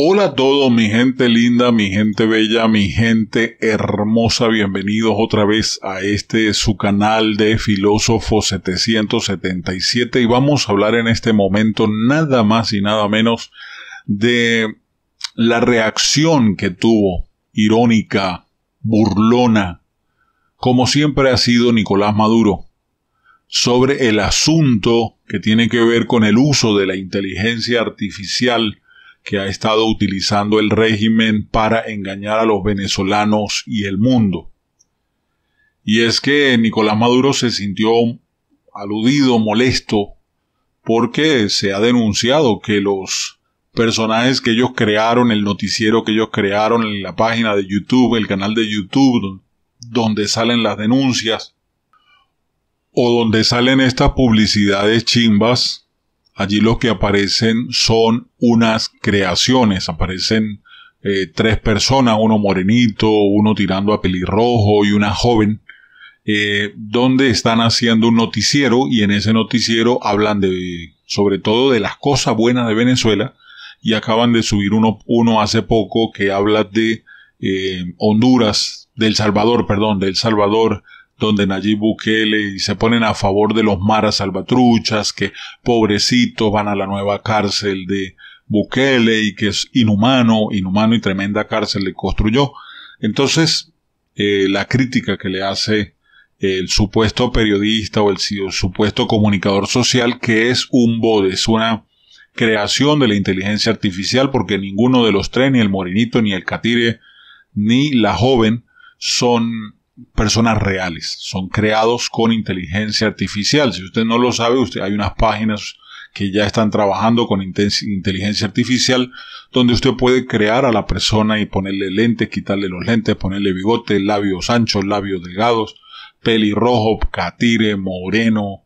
Hola a todos, mi gente linda, mi gente bella, mi gente hermosa. Bienvenidos otra vez a este su canal de Filósofo 777 y vamos a hablar en este momento nada más y nada menos de la reacción que tuvo irónica, burlona, como siempre ha sido Nicolás Maduro sobre el asunto que tiene que ver con el uso de la inteligencia artificial que ha estado utilizando el régimen para engañar a los venezolanos y el mundo. Y es que Nicolás Maduro se sintió aludido, molesto, porque se ha denunciado que los personajes que ellos crearon, el noticiero que ellos crearon en la página de YouTube, el canal de YouTube, donde salen las denuncias, o donde salen estas publicidades chimbas, Allí lo que aparecen son unas creaciones, aparecen eh, tres personas, uno morenito, uno tirando a pelirrojo y una joven, eh, donde están haciendo un noticiero y en ese noticiero hablan de, sobre todo de las cosas buenas de Venezuela y acaban de subir uno, hace poco que habla de eh, Honduras, del Salvador, perdón, del Salvador, donde Nayib Bukele y se ponen a favor de los maras salvatruchas, que pobrecitos van a la nueva cárcel de Bukele y que es inhumano, inhumano y tremenda cárcel le construyó. Entonces, eh, la crítica que le hace el supuesto periodista o el supuesto comunicador social que es un bode, es una creación de la inteligencia artificial porque ninguno de los tres, ni el Morinito, ni el Catire, ni la joven son personas reales, son creados con inteligencia artificial. Si usted no lo sabe, usted, hay unas páginas que ya están trabajando con inteligencia artificial, donde usted puede crear a la persona y ponerle lentes, quitarle los lentes, ponerle bigote, labios anchos, labios delgados, pelirrojo, catire, moreno,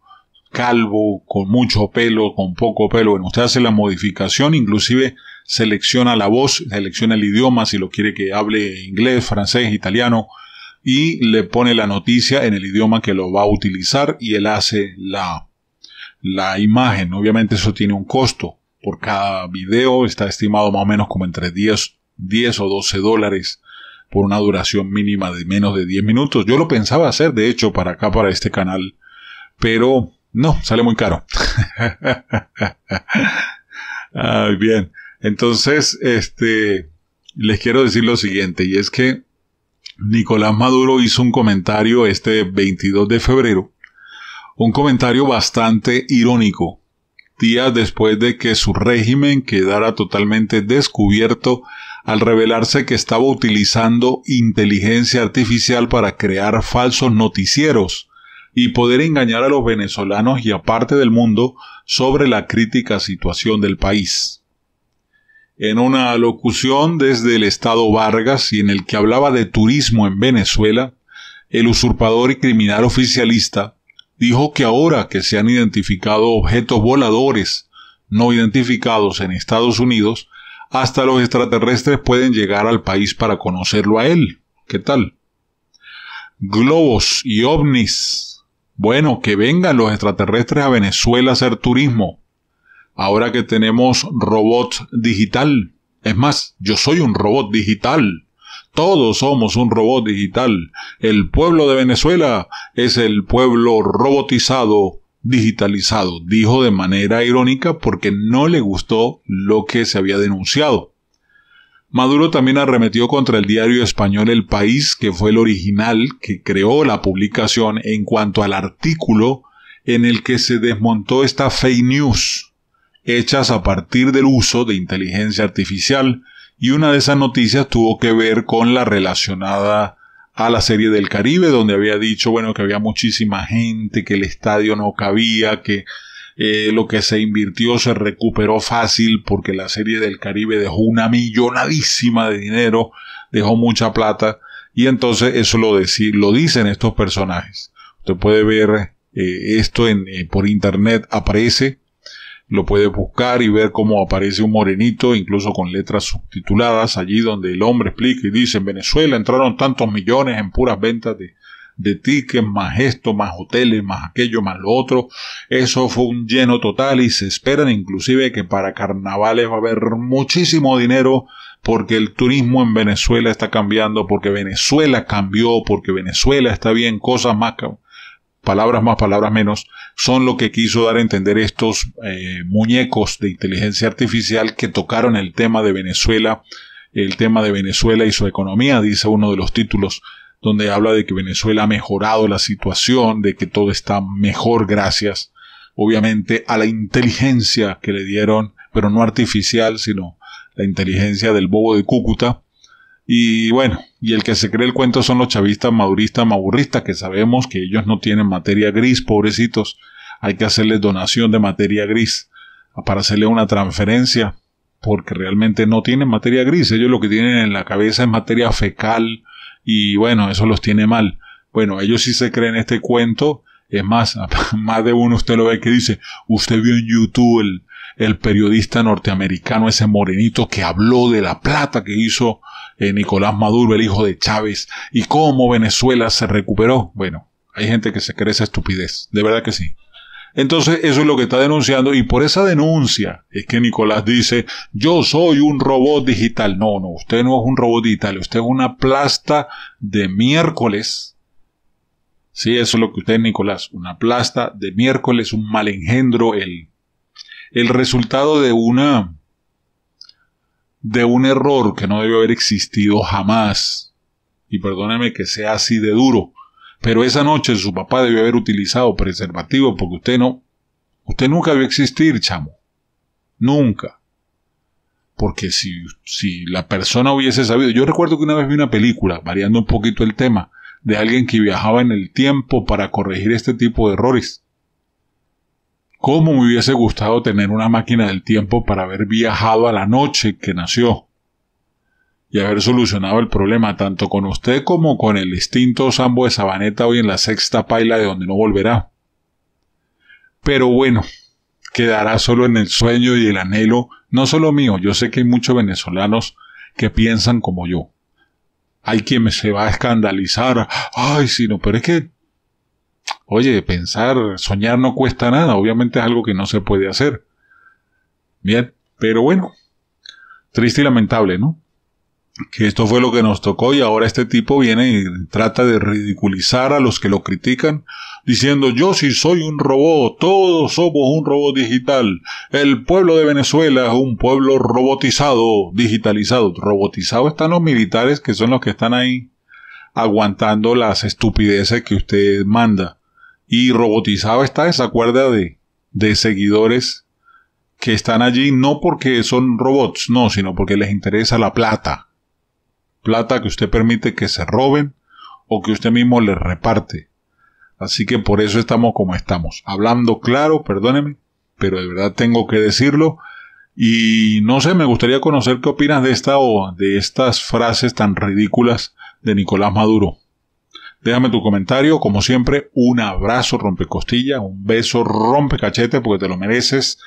calvo, con mucho pelo, con poco pelo. Bueno, usted hace la modificación, inclusive selecciona la voz, selecciona el idioma, si lo quiere que hable inglés, francés, italiano, y le pone la noticia en el idioma que lo va a utilizar y él hace la, la imagen. Obviamente eso tiene un costo. Por cada video está estimado más o menos como entre 10, o 12 dólares por una duración mínima de menos de 10 minutos. Yo lo pensaba hacer, de hecho, para acá, para este canal, pero no, sale muy caro. bien, entonces, este, les quiero decir lo siguiente, y es que Nicolás Maduro hizo un comentario este 22 de febrero, un comentario bastante irónico, días después de que su régimen quedara totalmente descubierto al revelarse que estaba utilizando inteligencia artificial para crear falsos noticieros y poder engañar a los venezolanos y a parte del mundo sobre la crítica situación del país en una locución desde el estado Vargas y en el que hablaba de turismo en Venezuela, el usurpador y criminal oficialista dijo que ahora que se han identificado objetos voladores no identificados en Estados Unidos, hasta los extraterrestres pueden llegar al país para conocerlo a él. ¿Qué tal? Globos y ovnis. Bueno, que vengan los extraterrestres a Venezuela a hacer turismo ahora que tenemos robot digital. Es más, yo soy un robot digital. Todos somos un robot digital. El pueblo de Venezuela es el pueblo robotizado, digitalizado. Dijo de manera irónica porque no le gustó lo que se había denunciado. Maduro también arremetió contra el diario español El País, que fue el original que creó la publicación en cuanto al artículo en el que se desmontó esta fake news hechas a partir del uso de inteligencia artificial, y una de esas noticias tuvo que ver con la relacionada a la serie del Caribe, donde había dicho, bueno, que había muchísima gente, que el estadio no cabía, que eh, lo que se invirtió se recuperó fácil porque la serie del Caribe dejó una millonadísima de dinero, dejó mucha plata, y entonces eso lo, lo dicen estos personajes. Usted puede ver eh, esto en, eh, por internet, aparece lo puede buscar y ver cómo aparece un morenito, incluso con letras subtituladas, allí donde el hombre explica y dice, en Venezuela entraron tantos millones en puras ventas de, tickets, más esto, más hoteles, más aquello, más lo otro. Eso fue un lleno total y se esperan inclusive que para carnavales va a haber muchísimo dinero porque el turismo en Venezuela está cambiando, porque Venezuela cambió, porque Venezuela está bien, cosas más palabras más, palabras menos, son lo que quiso dar a entender estos eh, muñecos de inteligencia artificial que tocaron el tema de Venezuela, el tema de Venezuela y su economía, dice uno de los títulos donde habla de que Venezuela ha mejorado la situación, de que todo está mejor gracias, obviamente, a la inteligencia que le dieron, pero no artificial, sino la inteligencia del bobo de Cúcuta, y bueno, y el que se cree el cuento son los chavistas, maduristas, mauristas que sabemos que ellos no tienen materia gris, pobrecitos. Hay que hacerles donación de materia gris ah, para hacerle una transferencia, porque realmente no tienen materia gris. Ellos lo que tienen en la cabeza es materia fecal y bueno, eso los tiene mal. Bueno, ellos sí se creen este cuento. Es más, más de uno usted lo ve que dice, usted vio en YouTube el periodista norteamericano, ese morenito que habló de la plata que hizo eh, Nicolás Maduro, el hijo de Chávez, y cómo Venezuela se recuperó. Bueno, hay gente que se cree esa estupidez, de verdad que sí. Entonces eso es lo que está denunciando y por esa denuncia es que Nicolás dice, yo soy un robot digital. No, no, usted no es un robot digital, usted es una plasta de miércoles. Sí, eso es lo que usted es, Nicolás, una plasta de miércoles, un mal engendro, el, el resultado de una de un error que no debió haber existido jamás. Y perdóneme que sea así de duro, pero esa noche su papá debió haber utilizado preservativo porque usted no, usted nunca debió existir, chamo. Nunca. Porque si, si la persona hubiese sabido, yo recuerdo que una vez vi una película, variando un poquito el tema, de alguien que viajaba en el tiempo para corregir este tipo de errores. Cómo me hubiese gustado tener una máquina del tiempo para haber viajado a la noche que nació y haber solucionado el problema tanto con usted como con el distinto Sambo de Sabaneta hoy en la sexta paila de donde no volverá. Pero bueno, quedará solo en el sueño y el anhelo, no solo mío, yo sé que hay muchos venezolanos que piensan como yo. Hay quien se va a escandalizar, ay, no, pero es que Oye, pensar, soñar no cuesta nada, obviamente es algo que no se puede hacer. Bien, pero bueno, triste y lamentable, ¿no? Que esto fue lo que nos tocó y ahora este tipo viene y trata de ridiculizar a los que lo critican, diciendo yo sí soy un robot, todos somos un robot digital, el pueblo de Venezuela es un pueblo robotizado, digitalizado, robotizado están los militares que son los que están ahí aguantando las estupideces que usted manda. Y robotizado está esa cuerda de, seguidores que están allí no porque son robots, no, sino porque les interesa la plata. Plata que usted permite que se roben o que usted mismo les reparte. Así que por eso estamos como estamos. Hablando claro, perdóneme, pero de verdad tengo que decirlo. Y no sé, me gustaría conocer qué opinas de esta o de estas frases tan ridículas de Nicolás Maduro. Déjame tu comentario, como siempre, un abrazo rompecostilla, un beso rompecachete porque te lo mereces,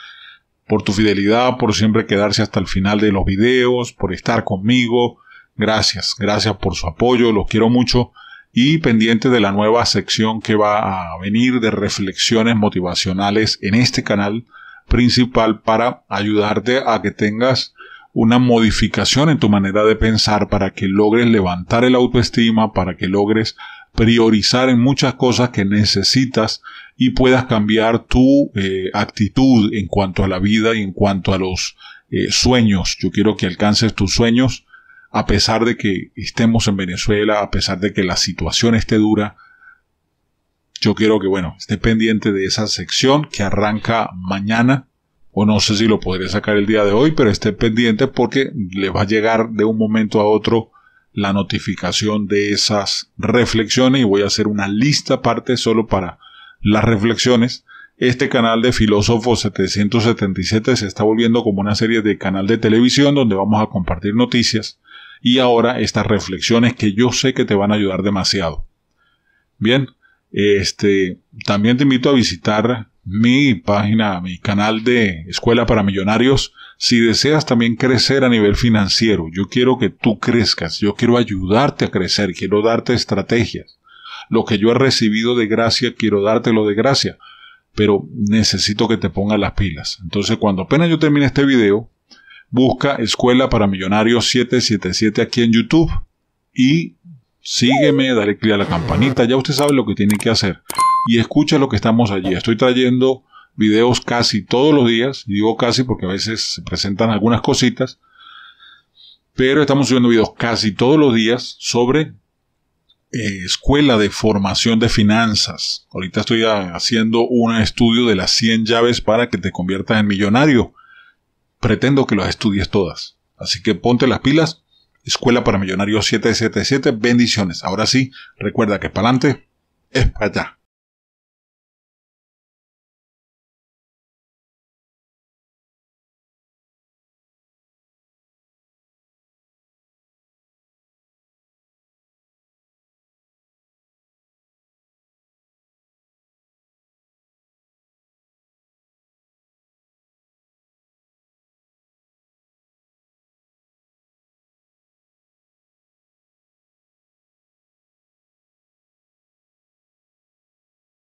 por tu fidelidad, por siempre quedarse hasta el final de los videos, por estar conmigo. Gracias, gracias por su apoyo, los quiero mucho y pendiente de la nueva sección que va a venir de reflexiones motivacionales en este canal principal para ayudarte a que tengas una modificación en tu manera de pensar para que logres levantar el autoestima, para que logres priorizar en muchas cosas que necesitas y puedas cambiar tu eh, actitud en cuanto a la vida y en cuanto a los eh, sueños. Yo quiero que alcances tus sueños a pesar de que estemos en Venezuela, a pesar de que la situación esté dura. Yo quiero que, bueno, esté pendiente de esa sección que arranca mañana o no sé si lo podré sacar el día de hoy, pero esté pendiente porque le va a llegar de un momento a otro la notificación de esas reflexiones y voy a hacer una lista aparte solo para las reflexiones. Este canal de Filósofo 777 se está volviendo como una serie de canal de televisión donde vamos a compartir noticias y ahora estas reflexiones que yo sé que te van a ayudar demasiado. Bien, este, también te invito a visitar mi página, mi canal de Escuela para Millonarios, si deseas también crecer a nivel financiero. Yo quiero que tú crezcas, yo quiero ayudarte a crecer, quiero darte estrategias. Lo que yo he recibido de gracia, quiero dártelo de gracia, pero necesito que te pongas las pilas. Entonces, cuando apenas yo termine este video, busca Escuela para Millonarios 777 aquí en YouTube y sígueme, dale clic a la campanita, ya usted sabe lo que tiene que hacer y escucha lo que estamos allí. Estoy trayendo videos casi todos los días, y digo casi porque a veces se presentan algunas cositas, pero estamos subiendo videos casi todos los días sobre eh, escuela de formación de finanzas. Ahorita estoy ah, haciendo un estudio de las 100 llaves para que te conviertas en millonario. Pretendo que las estudies todas. Así que ponte las pilas. Escuela para Millonarios 777. Bendiciones. Ahora sí, recuerda que para adelante es para allá.